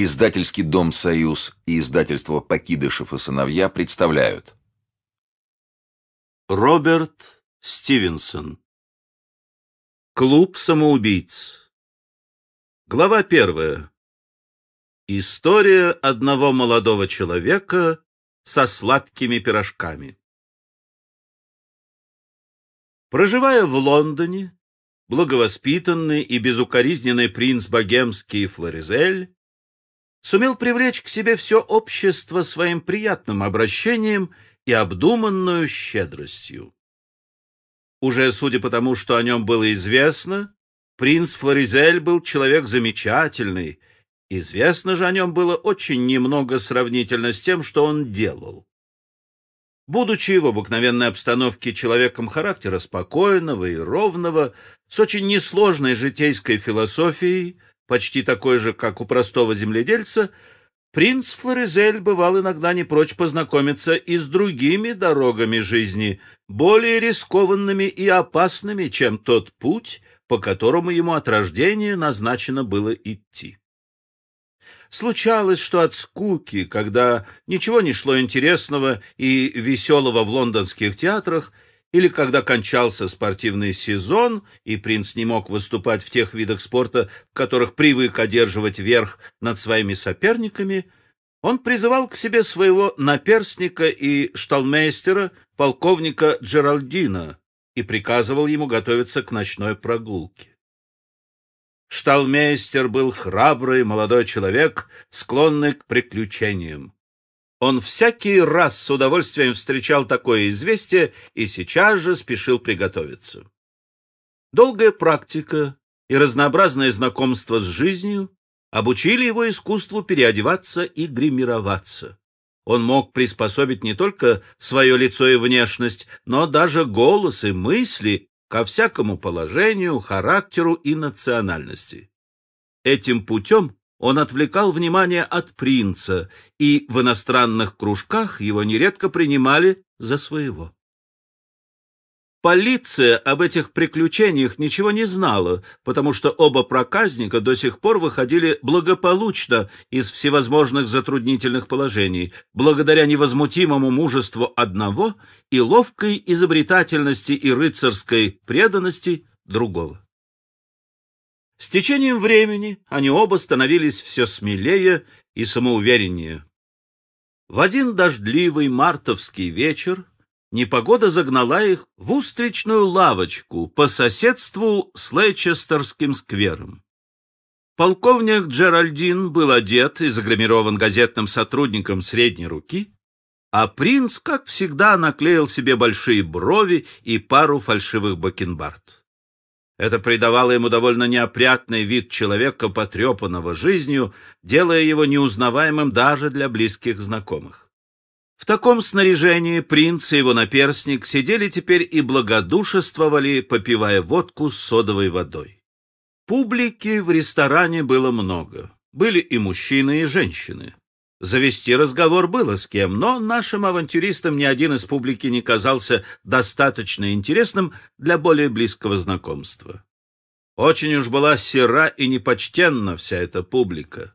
Издательский дом «Союз» и издательство «Покидышев и сыновья» представляют. Роберт Стивенсон Клуб самоубийц Глава первая История одного молодого человека со сладкими пирожками Проживая в Лондоне, благовоспитанный и безукоризненный принц богемский Флоризель сумел привлечь к себе все общество своим приятным обращением и обдуманную щедростью. Уже судя по тому, что о нем было известно, принц Флоризель был человек замечательный, известно же о нем было очень немного сравнительно с тем, что он делал. Будучи в обыкновенной обстановке человеком характера спокойного и ровного, с очень несложной житейской философией, почти такой же, как у простого земледельца, принц Флоризель бывал иногда не прочь познакомиться и с другими дорогами жизни, более рискованными и опасными, чем тот путь, по которому ему от рождения назначено было идти. Случалось, что от скуки, когда ничего не шло интересного и веселого в лондонских театрах, или когда кончался спортивный сезон, и принц не мог выступать в тех видах спорта, в которых привык одерживать верх над своими соперниками, он призывал к себе своего наперстника и шталмейстера, полковника Джеральдина, и приказывал ему готовиться к ночной прогулке. Шталмейстер был храбрый молодой человек, склонный к приключениям. Он всякий раз с удовольствием встречал такое известие и сейчас же спешил приготовиться. Долгая практика и разнообразное знакомство с жизнью обучили его искусству переодеваться и гримироваться. Он мог приспособить не только свое лицо и внешность, но даже голос и мысли ко всякому положению, характеру и национальности. Этим путем он отвлекал внимание от принца, и в иностранных кружках его нередко принимали за своего. Полиция об этих приключениях ничего не знала, потому что оба проказника до сих пор выходили благополучно из всевозможных затруднительных положений, благодаря невозмутимому мужеству одного и ловкой изобретательности и рыцарской преданности другого. С течением времени они оба становились все смелее и самоувереннее. В один дождливый мартовский вечер непогода загнала их в устричную лавочку по соседству с Лейчестерским сквером. Полковник Джеральдин был одет и загримирован газетным сотрудником средней руки, а принц, как всегда, наклеил себе большие брови и пару фальшивых бакенбард. Это придавало ему довольно неопрятный вид человека, потрепанного жизнью, делая его неузнаваемым даже для близких знакомых. В таком снаряжении принц и его наперсник сидели теперь и благодушествовали, попивая водку с содовой водой. Публики в ресторане было много. Были и мужчины, и женщины. Завести разговор было с кем, но нашим авантюристам ни один из публики не казался достаточно интересным для более близкого знакомства. Очень уж была сера и непочтенна вся эта публика.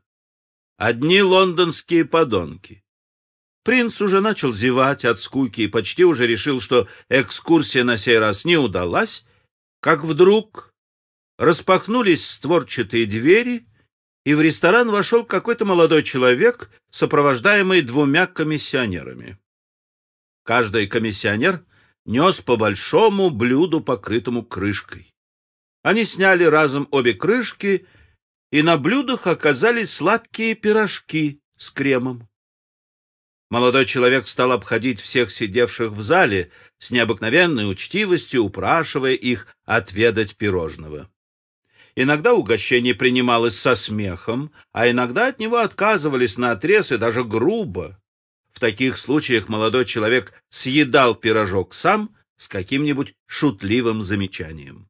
Одни лондонские подонки. Принц уже начал зевать от скуки и почти уже решил, что экскурсия на сей раз не удалась, как вдруг распахнулись створчатые двери — и в ресторан вошел какой-то молодой человек, сопровождаемый двумя комиссионерами. Каждый комиссионер нес по большому блюду, покрытому крышкой. Они сняли разом обе крышки, и на блюдах оказались сладкие пирожки с кремом. Молодой человек стал обходить всех сидевших в зале с необыкновенной учтивостью, упрашивая их отведать пирожного. Иногда угощение принималось со смехом, а иногда от него отказывались на отрез и даже грубо. В таких случаях молодой человек съедал пирожок сам с каким-нибудь шутливым замечанием.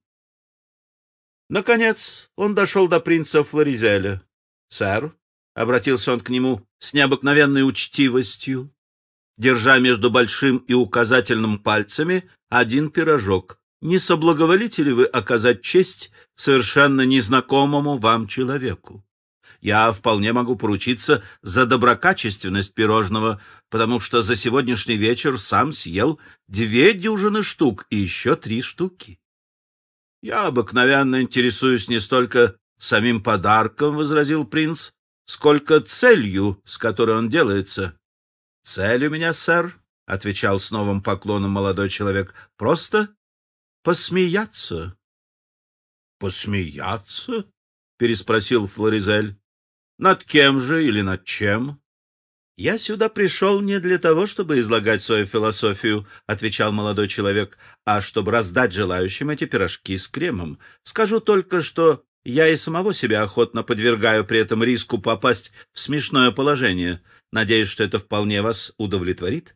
Наконец он дошел до принца Флоризеля. «Сэр», — обратился он к нему с необыкновенной учтивостью, держа между большим и указательным пальцами один пирожок не соблаговолите ли вы оказать честь совершенно незнакомому вам человеку? Я вполне могу поручиться за доброкачественность пирожного, потому что за сегодняшний вечер сам съел две дюжины штук и еще три штуки. Я обыкновенно интересуюсь не столько самим подарком, — возразил принц, — сколько целью, с которой он делается. — Цель у меня, сэр, — отвечал с новым поклоном молодой человек, — просто посмеяться. Посмеяться? переспросил Флоризель. Над кем же или над чем? Я сюда пришел не для того, чтобы излагать свою философию, отвечал молодой человек, а чтобы раздать желающим эти пирожки с кремом. Скажу только, что я и самого себя охотно подвергаю при этом риску попасть в смешное положение. Надеюсь, что это вполне вас удовлетворит.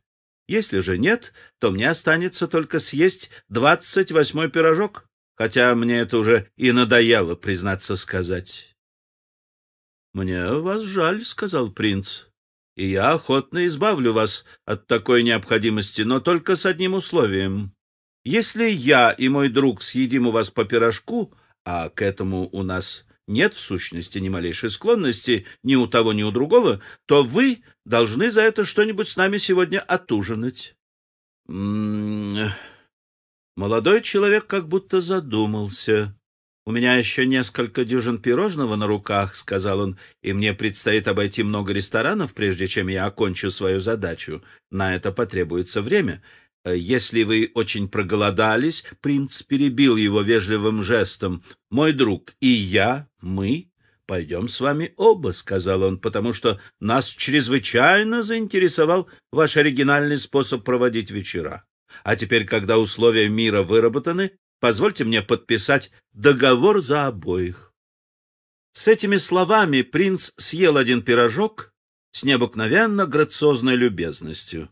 Если же нет, то мне останется только съесть двадцать восьмой пирожок, хотя мне это уже и надоело, признаться сказать. — Мне вас жаль, — сказал принц, — и я охотно избавлю вас от такой необходимости, но только с одним условием. Если я и мой друг съедим у вас по пирожку, а к этому у нас нет в сущности ни малейшей склонности ни у того, ни у другого, то вы должны за это что-нибудь с нами сегодня отужинать. «М-м-м, молодой человек как будто задумался. «У меня еще несколько дюжин пирожного на руках», — сказал он, «и мне предстоит обойти много ресторанов, прежде чем я окончу свою задачу. На это потребуется время. «Э, если вы очень проголодались, принц перебил его вежливым жестом. Мой друг и я, мы пойдем с вами оба, сказал он, потому что нас чрезвычайно заинтересовал ваш оригинальный способ проводить вечера. А теперь, когда условия мира выработаны, позвольте мне подписать договор за обоих. С этими словами принц съел один пирожок с необыкновенно грациозной любезностью.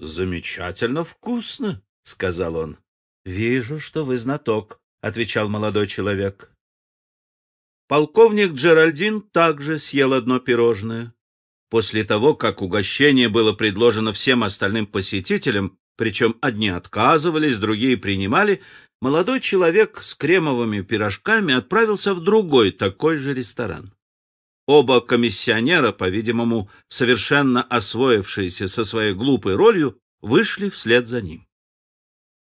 Замечательно вкусно, сказал он. Вижу, что вы знаток, отвечал молодой человек. Полковник Джеральдин также съел одно пирожное. После того, как угощение было предложено всем остальным посетителям, причем одни отказывались, другие принимали, молодой человек с кремовыми пирожками отправился в другой такой же ресторан. Оба комиссионера, по-видимому, совершенно освоившиеся со своей глупой ролью, вышли вслед за ним.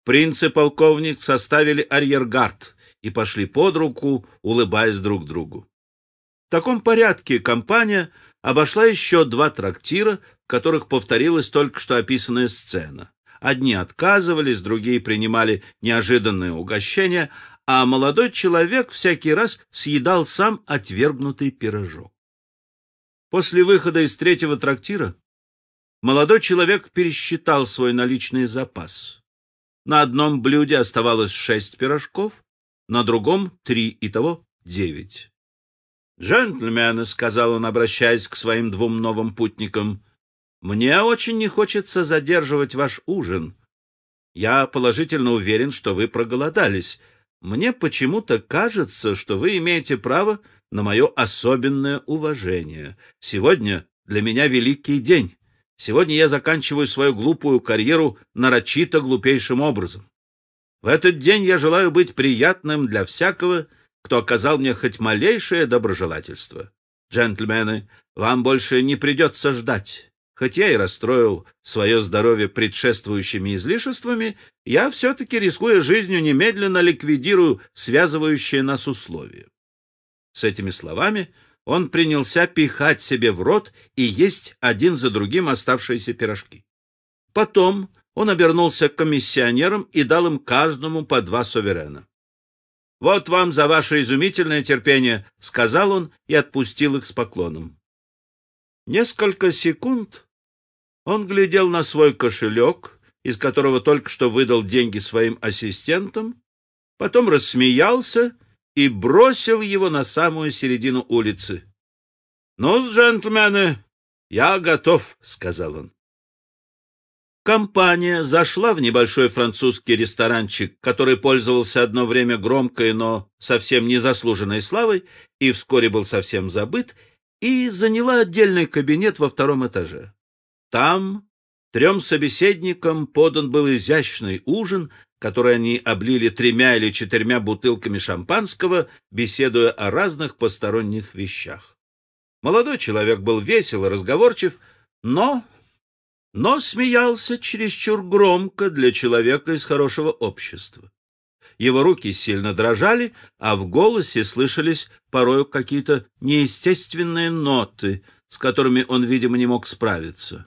Принц и полковник составили арьергард и пошли под руку, улыбаясь друг другу. В таком порядке компания обошла еще два трактира, в которых повторилась только что описанная сцена. Одни отказывались, другие принимали неожиданные угощения, а молодой человек всякий раз съедал сам отвергнутый пирожок. После выхода из третьего трактира молодой человек пересчитал свой наличный запас. На одном блюде оставалось шесть пирожков, на другом — три, итого девять. «Джентльмены», — сказал он, обращаясь к своим двум новым путникам, — «мне очень не хочется задерживать ваш ужин. Я положительно уверен, что вы проголодались». Мне почему-то кажется, что вы имеете право на мое особенное уважение. Сегодня для меня великий день. Сегодня я заканчиваю свою глупую карьеру нарочито глупейшим образом. В этот день я желаю быть приятным для всякого, кто оказал мне хоть малейшее доброжелательство. Джентльмены, вам больше не придется ждать хоть я и расстроил свое здоровье предшествующими излишествами, я все-таки, рискуя жизнью, немедленно ликвидирую связывающие нас условия. С этими словами он принялся пихать себе в рот и есть один за другим оставшиеся пирожки. Потом он обернулся к комиссионерам и дал им каждому по два суверена. «Вот вам за ваше изумительное терпение», — сказал он и отпустил их с поклоном. Несколько секунд он глядел на свой кошелек, из которого только что выдал деньги своим ассистентам, потом рассмеялся и бросил его на самую середину улицы. «Ну, джентльмены, я готов», — сказал он. Компания зашла в небольшой французский ресторанчик, который пользовался одно время громкой, но совсем незаслуженной славой и вскоре был совсем забыт, и заняла отдельный кабинет во втором этаже. Там трем собеседникам подан был изящный ужин, который они облили тремя или четырьмя бутылками шампанского, беседуя о разных посторонних вещах. Молодой человек был весел и разговорчив, но... но смеялся чересчур громко для человека из хорошего общества. Его руки сильно дрожали, а в голосе слышались порою какие-то неестественные ноты, с которыми он, видимо, не мог справиться.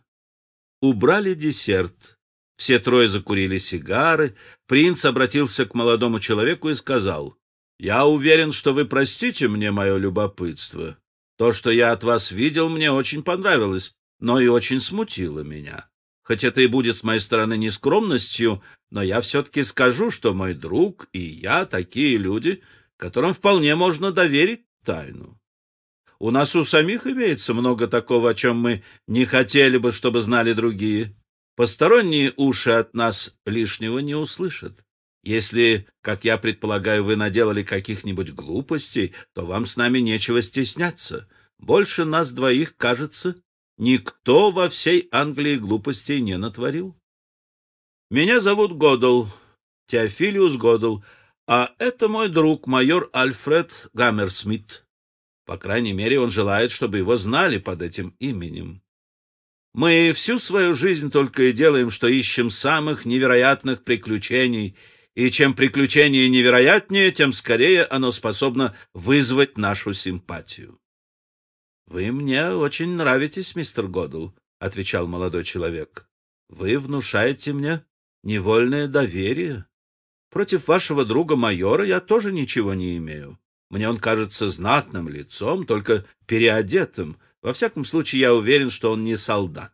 Убрали десерт. Все трое закурили сигары. Принц обратился к молодому человеку и сказал, «Я уверен, что вы простите мне мое любопытство. То, что я от вас видел, мне очень понравилось, но и очень смутило меня. Хоть это и будет с моей стороны нескромностью, но я все-таки скажу, что мой друг и я такие люди, которым вполне можно доверить тайну. У нас у самих имеется много такого, о чем мы не хотели бы, чтобы знали другие. Посторонние уши от нас лишнего не услышат. Если, как я предполагаю, вы наделали каких-нибудь глупостей, то вам с нами нечего стесняться. Больше нас двоих, кажется, никто во всей Англии глупостей не натворил. Меня зовут Годл, Теофилиус Годл, а это мой друг майор Альфред Гаммерсмит. По крайней мере, он желает, чтобы его знали под этим именем. Мы всю свою жизнь только и делаем, что ищем самых невероятных приключений, и чем приключение невероятнее, тем скорее оно способно вызвать нашу симпатию. «Вы мне очень нравитесь, мистер Годдл», — отвечал молодой человек. «Вы внушаете мне невольное доверие. Против вашего друга-майора я тоже ничего не имею. Мне он кажется знатным лицом, только переодетым. Во всяком случае, я уверен, что он не солдат.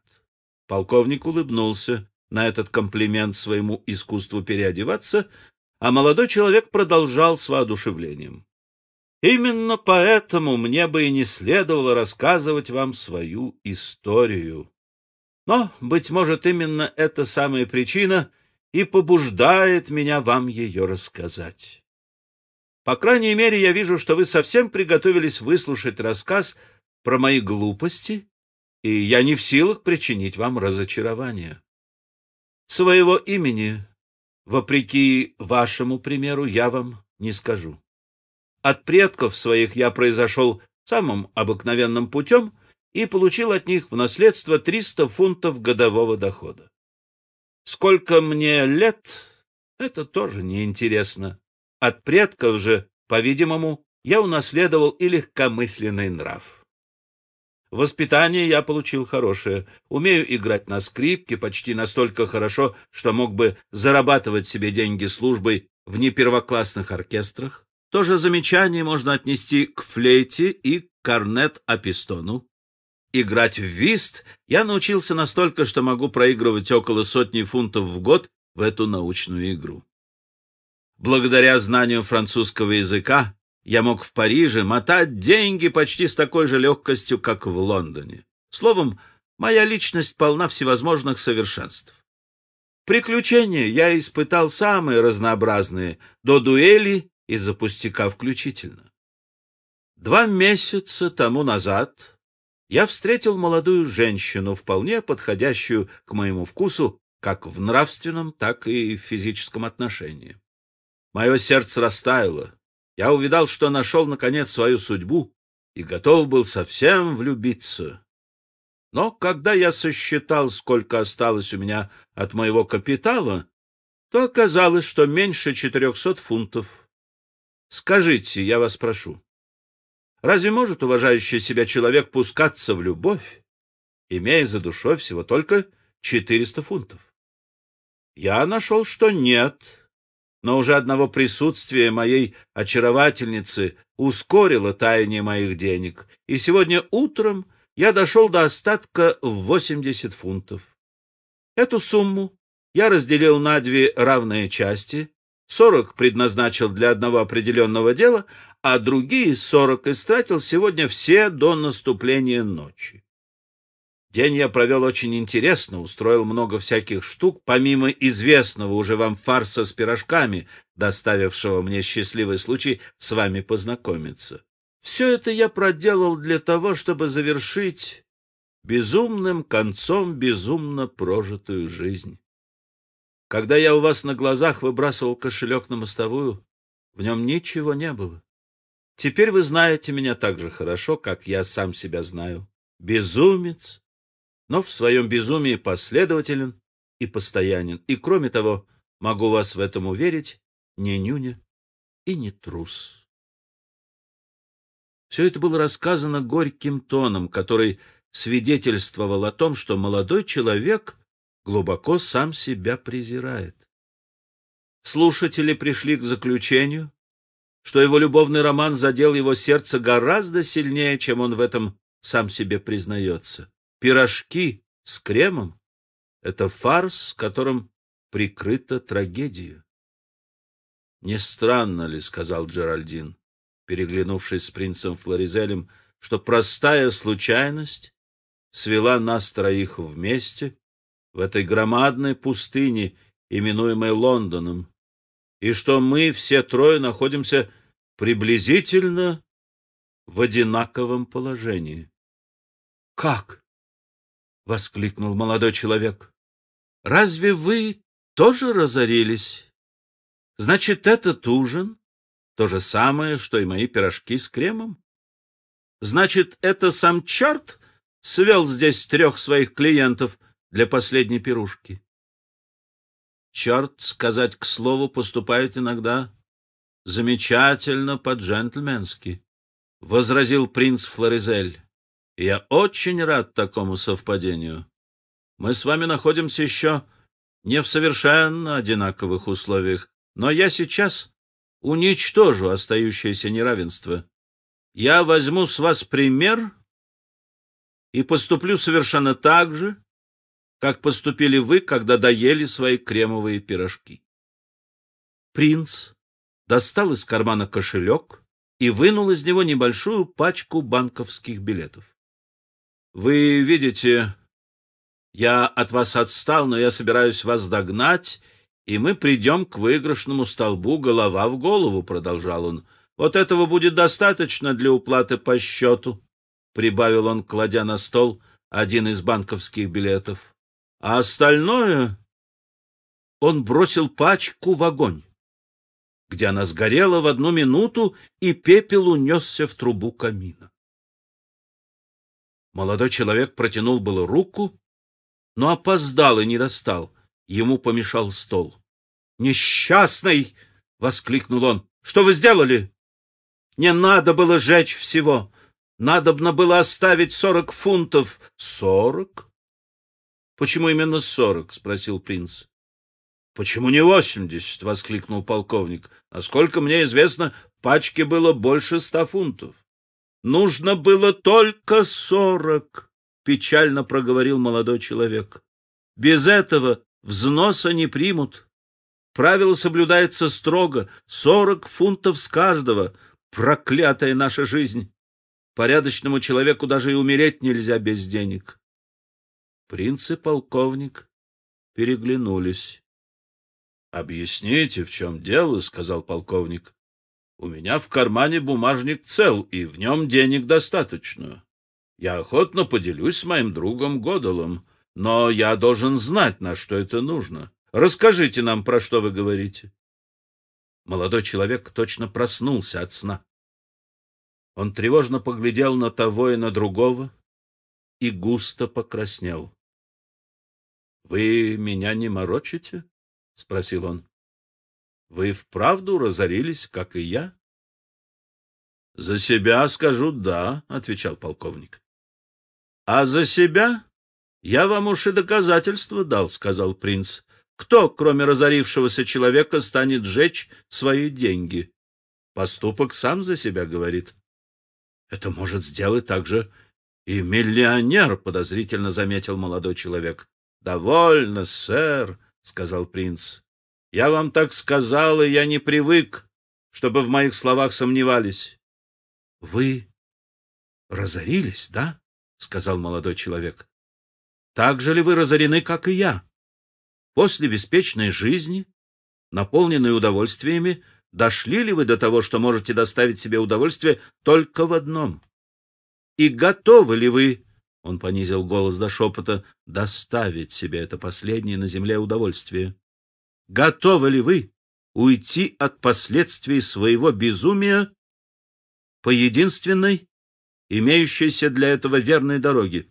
Полковник улыбнулся на этот комплимент своему искусству переодеваться, а молодой человек продолжал с воодушевлением. Именно поэтому мне бы и не следовало рассказывать вам свою историю. Но, быть может, именно эта самая причина и побуждает меня вам ее рассказать. По крайней мере, я вижу, что вы совсем приготовились выслушать рассказ про мои глупости, и я не в силах причинить вам разочарование. Своего имени, вопреки вашему примеру, я вам не скажу. От предков своих я произошел самым обыкновенным путем и получил от них в наследство 300 фунтов годового дохода. Сколько мне лет, это тоже неинтересно. От предков же, по-видимому, я унаследовал и легкомысленный нрав. Воспитание я получил хорошее. Умею играть на скрипке почти настолько хорошо, что мог бы зарабатывать себе деньги службой в непервоклассных оркестрах. То же замечание можно отнести к флейте и корнет-апистону. Играть в вист я научился настолько, что могу проигрывать около сотни фунтов в год в эту научную игру. Благодаря знанию французского языка я мог в Париже мотать деньги почти с такой же легкостью, как в Лондоне. Словом, моя личность полна всевозможных совершенств. Приключения я испытал самые разнообразные, до дуэли из-за пустяка включительно. Два месяца тому назад я встретил молодую женщину, вполне подходящую к моему вкусу как в нравственном, так и в физическом отношении. Мое сердце растаяло. Я увидал, что нашел, наконец, свою судьбу и готов был совсем влюбиться. Но когда я сосчитал, сколько осталось у меня от моего капитала, то оказалось, что меньше четырехсот фунтов. Скажите, я вас прошу, разве может уважающий себя человек пускаться в любовь, имея за душой всего только четыреста фунтов? Я нашел, что нет, но уже одного присутствия моей очаровательницы ускорило таяние моих денег, и сегодня утром я дошел до остатка в 80 фунтов. Эту сумму я разделил на две равные части, 40 предназначил для одного определенного дела, а другие 40 истратил сегодня все до наступления ночи. День я провел очень интересно, устроил много всяких штук, помимо известного уже вам фарса с пирожками, доставившего мне счастливый случай с вами познакомиться. Все это я проделал для того, чтобы завершить безумным концом безумно прожитую жизнь. Когда я у вас на глазах выбрасывал кошелек на мостовую, в нем ничего не было. Теперь вы знаете меня так же хорошо, как я сам себя знаю. Безумец, но в своем безумии последователен и постоянен. И, кроме того, могу вас в этом уверить, не нюня и не трус. Все это было рассказано горьким тоном, который свидетельствовал о том, что молодой человек глубоко сам себя презирает. Слушатели пришли к заключению, что его любовный роман задел его сердце гораздо сильнее, чем он в этом сам себе признается. Пирожки с кремом — это фарс, которым прикрыта трагедия. «Не странно ли, — сказал Джеральдин, переглянувшись с принцем Флоризелем, — что простая случайность свела нас троих вместе в этой громадной пустыне, именуемой Лондоном, и что мы все трое находимся приблизительно в одинаковом положении?» «Как?» — воскликнул молодой человек. «Разве вы тоже разорились? Значит, этот ужин — то же самое, что и мои пирожки с кремом? Значит, это сам черт свел здесь трех своих клиентов для последней пирушки?» Черт, сказать к слову, поступает иногда замечательно по-джентльменски, — возразил принц Флоризель. Я очень рад такому совпадению. Мы с вами находимся еще не в совершенно одинаковых условиях, но я сейчас уничтожу остающееся неравенство. Я возьму с вас пример и поступлю совершенно так же, как поступили вы, когда доели свои кремовые пирожки. Принц достал из кармана кошелек и вынул из него небольшую пачку банковских билетов. Вы видите, я от вас отстал, но я собираюсь вас догнать, и мы придем к выигрышному столбу голова в голову, — продолжал он. Вот этого будет достаточно для уплаты по счету, — прибавил он, кладя на стол один из банковских билетов. А остальное... Он бросил пачку в огонь, где она сгорела в одну минуту, и пепел унесся в трубу камина. Молодой человек протянул было руку, но опоздал и не достал. Ему помешал стол. «Несчастный!» — воскликнул он. «Что вы сделали? Не надо было жечь всего. Надобно было оставить сорок фунтов». «Сорок?» «Почему именно сорок?» — спросил принц. «Почему не восемьдесят?» — воскликнул полковник. А сколько мне известно, пачки было больше ста фунтов». Нужно было только сорок, печально проговорил молодой человек. Без этого взноса не примут. Правило соблюдается строго. Сорок фунтов с каждого. Проклятая наша жизнь! Порядочному человеку даже и умереть нельзя без денег. Принц и полковник переглянулись. — Объясните, в чем дело, — сказал полковник. У меня в кармане бумажник цел, и в нем денег достаточно. Я охотно поделюсь с моим другом Годолом, но я должен знать, на что это нужно. Расскажите нам, про что вы говорите. Молодой человек точно проснулся от сна. Он тревожно поглядел на того и на другого и густо покраснел. — Вы меня не морочите? — спросил он. Вы вправду разорились, как и я? — За себя скажу «да», — отвечал полковник. — А за себя я вам уж и доказательства дал, — сказал принц. — Кто, кроме разорившегося человека, станет жечь свои деньги? Поступок сам за себя говорит. — Это может сделать также и миллионер, — подозрительно заметил молодой человек. — Довольно, сэр, — сказал принц. Я вам так сказал, и я не привык, чтобы в моих словах сомневались. — Вы разорились, да? — сказал молодой человек. — Так же ли вы разорены, как и я? После беспечной жизни, наполненной удовольствиями, дошли ли вы до того, что можете доставить себе удовольствие только в одном? И готовы ли вы, — он понизил голос до шепота, — доставить себе это последнее на земле удовольствие? Готовы ли вы уйти от последствий своего безумия по единственной, имеющейся для этого верной дороге?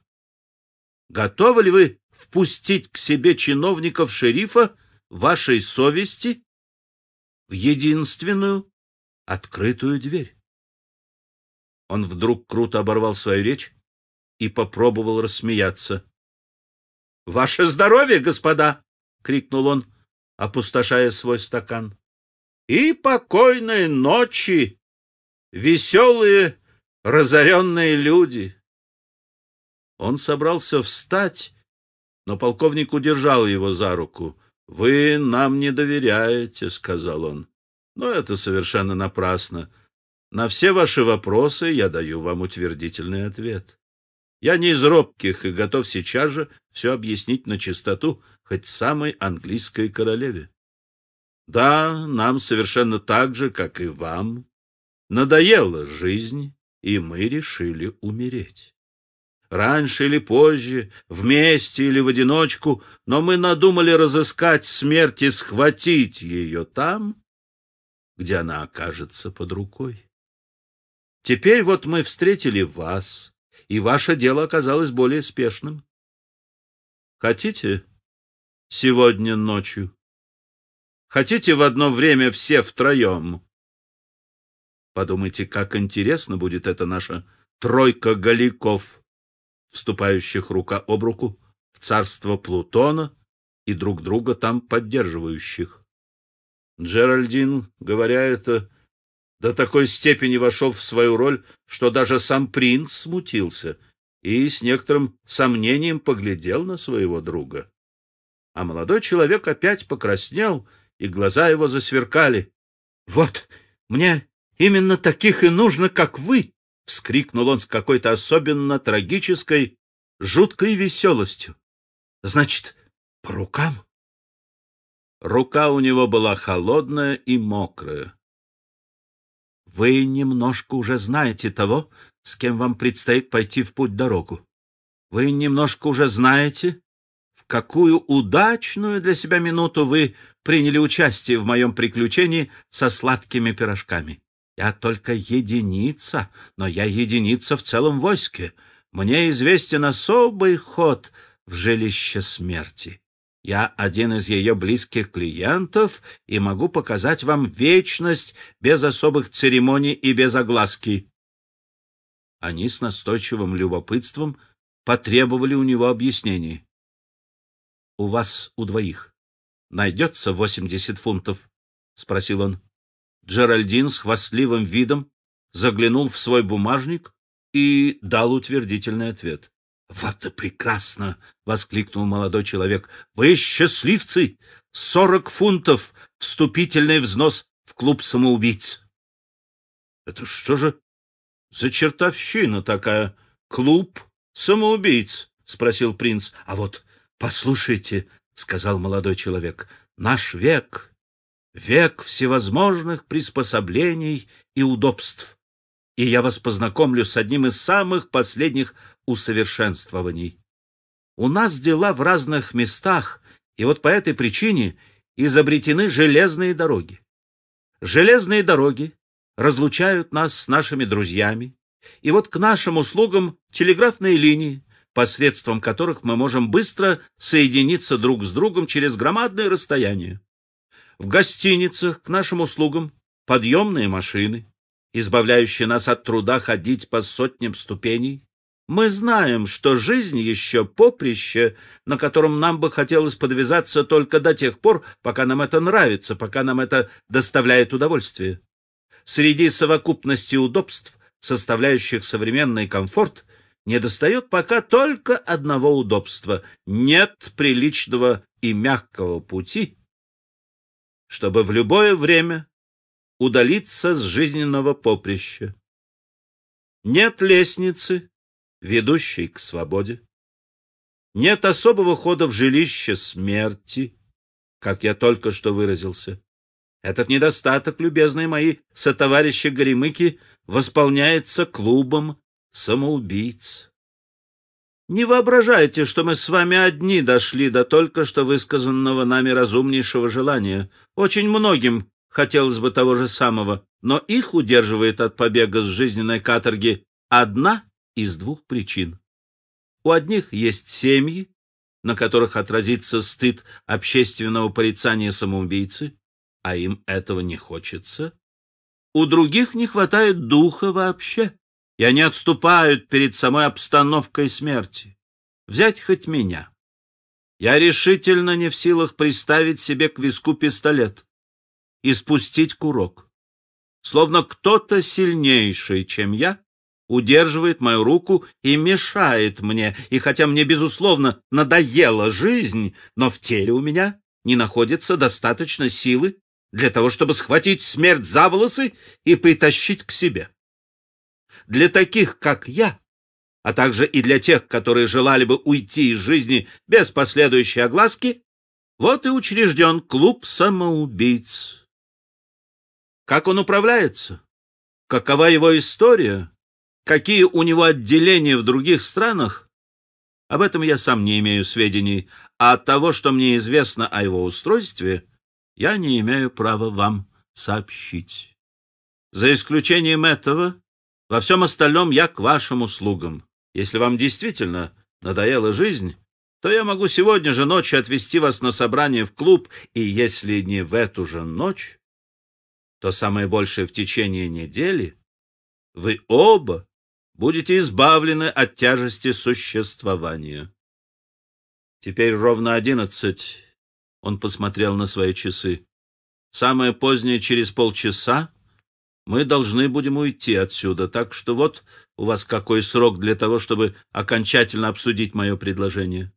Готовы ли вы впустить к себе чиновников шерифа вашей совести в единственную открытую дверь? Он вдруг круто оборвал свою речь и попробовал рассмеяться. «Ваше здоровье, господа!» — крикнул он опустошая свой стакан. И покойной ночи, веселые, разоренные люди. Он собрался встать, но полковник удержал его за руку. «Вы нам не доверяете», — сказал он. «Но это совершенно напрасно. На все ваши вопросы я даю вам утвердительный ответ. Я не из робких и готов сейчас же все объяснить на чистоту, хоть самой английской королеве. Да, нам совершенно так же, как и вам, надоела жизнь, и мы решили умереть. Раньше или позже, вместе или в одиночку, но мы надумали разыскать смерть и схватить ее там, где она окажется под рукой. Теперь вот мы встретили вас, и ваше дело оказалось более спешным. Хотите, сегодня ночью? Хотите в одно время все втроем? Подумайте, как интересно будет эта наша тройка голиков, вступающих рука об руку в царство Плутона и друг друга там поддерживающих. Джеральдин, говоря это, до такой степени вошел в свою роль, что даже сам принц смутился и с некоторым сомнением поглядел на своего друга. А молодой человек опять покраснел, и глаза его засверкали. — Вот, мне именно таких и нужно, как вы! — вскрикнул он с какой-то особенно трагической, жуткой веселостью. — Значит, по рукам? Рука у него была холодная и мокрая. — Вы немножко уже знаете того, с кем вам предстоит пойти в путь дорогу. Вы немножко уже знаете, какую удачную для себя минуту вы приняли участие в моем приключении со сладкими пирожками. Я только единица, но я единица в целом войске. Мне известен особый ход в жилище смерти. Я один из ее близких клиентов и могу показать вам вечность без особых церемоний и без огласки. Они с настойчивым любопытством потребовали у него объяснений у вас у двоих найдется восемьдесят фунтов?» — спросил он. Джеральдин с хвастливым видом заглянул в свой бумажник и дал утвердительный ответ. «Вот и прекрасно!» — воскликнул молодой человек. «Вы счастливцы! Сорок фунтов! Вступительный взнос в клуб самоубийц!» «Это что же за чертовщина такая? Клуб самоубийц?» — спросил принц. «А вот Послушайте, сказал молодой человек, наш век век всевозможных приспособлений и удобств. И я вас познакомлю с одним из самых последних усовершенствований. У нас дела в разных местах, и вот по этой причине изобретены железные дороги. Железные дороги разлучают нас с нашими друзьями, и вот к нашим услугам телеграфные линии, посредством которых мы можем быстро соединиться друг с другом через громадные расстояния. В гостиницах к нашим услугам подъемные машины, избавляющие нас от труда ходить по сотням ступеней. Мы знаем, что жизнь еще поприще, на котором нам бы хотелось подвязаться только до тех пор, пока нам это нравится, пока нам это доставляет удовольствие. Среди совокупности удобств, составляющих современный комфорт – недостает пока только одного удобства. Нет приличного и мягкого пути, чтобы в любое время удалиться с жизненного поприща. Нет лестницы, ведущей к свободе. Нет особого хода в жилище смерти, как я только что выразился. Этот недостаток, любезные мои сотоварищи Горемыки, восполняется клубом самоубийц. Не воображайте, что мы с вами одни дошли до только что высказанного нами разумнейшего желания. Очень многим хотелось бы того же самого, но их удерживает от побега с жизненной каторги одна из двух причин. У одних есть семьи, на которых отразится стыд общественного порицания самоубийцы, а им этого не хочется. У других не хватает духа вообще и они отступают перед самой обстановкой смерти. Взять хоть меня. Я решительно не в силах приставить себе к виску пистолет и спустить курок. Словно кто-то сильнейший, чем я, удерживает мою руку и мешает мне, и хотя мне, безусловно, надоела жизнь, но в теле у меня не находится достаточно силы для того, чтобы схватить смерть за волосы и притащить к себе для таких, как я, а также и для тех, которые желали бы уйти из жизни без последующей огласки, вот и учрежден клуб самоубийц. Как он управляется? Какова его история? Какие у него отделения в других странах? Об этом я сам не имею сведений, а от того, что мне известно о его устройстве, я не имею права вам сообщить. За исключением этого, во всем остальном я к вашим услугам. Если вам действительно надоела жизнь, то я могу сегодня же ночью отвезти вас на собрание в клуб, и если не в эту же ночь, то самое большее в течение недели вы оба будете избавлены от тяжести существования. Теперь ровно одиннадцать. Он посмотрел на свои часы. Самое позднее через полчаса мы должны будем уйти отсюда, так что вот у вас какой срок для того, чтобы окончательно обсудить мое предложение.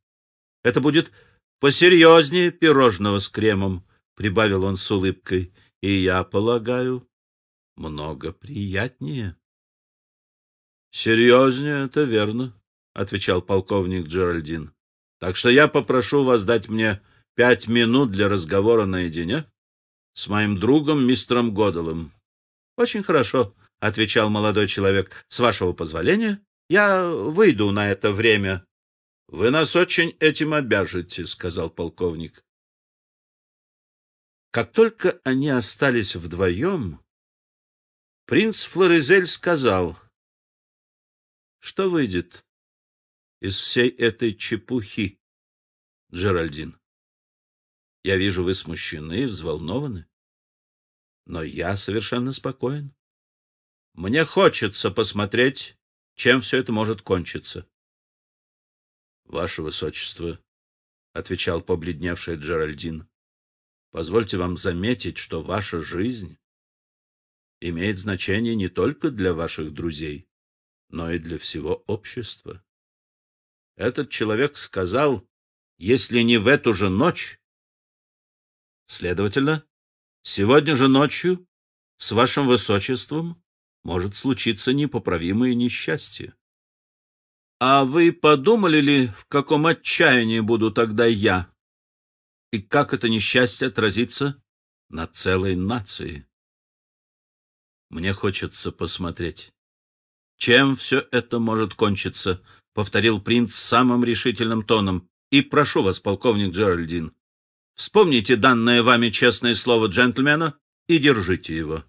Это будет посерьезнее пирожного с кремом, — прибавил он с улыбкой, — и, я полагаю, много приятнее. — Серьезнее, это верно, — отвечал полковник Джеральдин. — Так что я попрошу вас дать мне пять минут для разговора наедине с моим другом мистером Годделом. «Очень хорошо», — отвечал молодой человек. «С вашего позволения, я выйду на это время». «Вы нас очень этим обяжете», — сказал полковник. Как только они остались вдвоем, принц Флоризель сказал, «Что выйдет из всей этой чепухи, Джеральдин? Я вижу, вы смущены, взволнованы но я совершенно спокоен. Мне хочется посмотреть, чем все это может кончиться. — Ваше Высочество, — отвечал побледневший Джеральдин, — позвольте вам заметить, что ваша жизнь имеет значение не только для ваших друзей, но и для всего общества. Этот человек сказал, если не в эту же ночь, следовательно, Сегодня же ночью с вашим высочеством может случиться непоправимое несчастье. А вы подумали ли, в каком отчаянии буду тогда я? И как это несчастье отразится на целой нации? Мне хочется посмотреть. Чем все это может кончиться? — повторил принц самым решительным тоном. — И прошу вас, полковник Джеральдин, Вспомните данное вами честное слово джентльмена и держите его.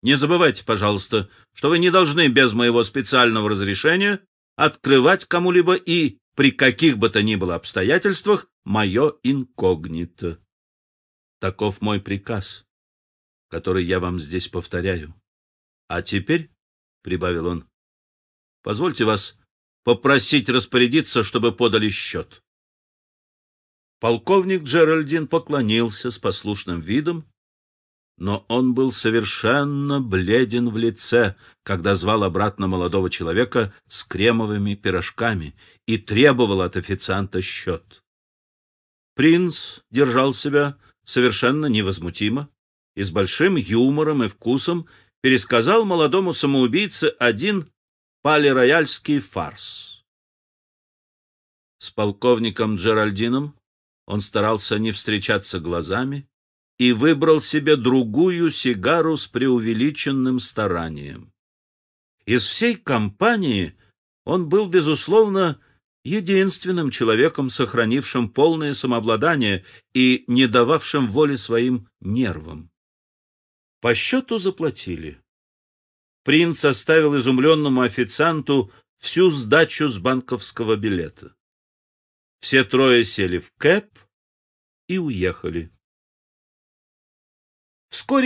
Не забывайте, пожалуйста, что вы не должны без моего специального разрешения открывать кому-либо и при каких бы то ни было обстоятельствах мое инкогнито. Таков мой приказ, который я вам здесь повторяю. А теперь, — прибавил он, — позвольте вас попросить распорядиться, чтобы подали счет. Полковник Джеральдин поклонился с послушным видом, но он был совершенно бледен в лице, когда звал обратно молодого человека с кремовыми пирожками и требовал от официанта счет. Принц держал себя совершенно невозмутимо и с большим юмором и вкусом пересказал молодому самоубийце один палерояльский фарс. С полковником Джеральдином он старался не встречаться глазами и выбрал себе другую сигару с преувеличенным старанием. Из всей компании он был, безусловно, единственным человеком, сохранившим полное самообладание и не дававшим воли своим нервам. По счету заплатили. Принц оставил изумленному официанту всю сдачу с банковского билета. Все трое сели в кэп и уехали. Вскоре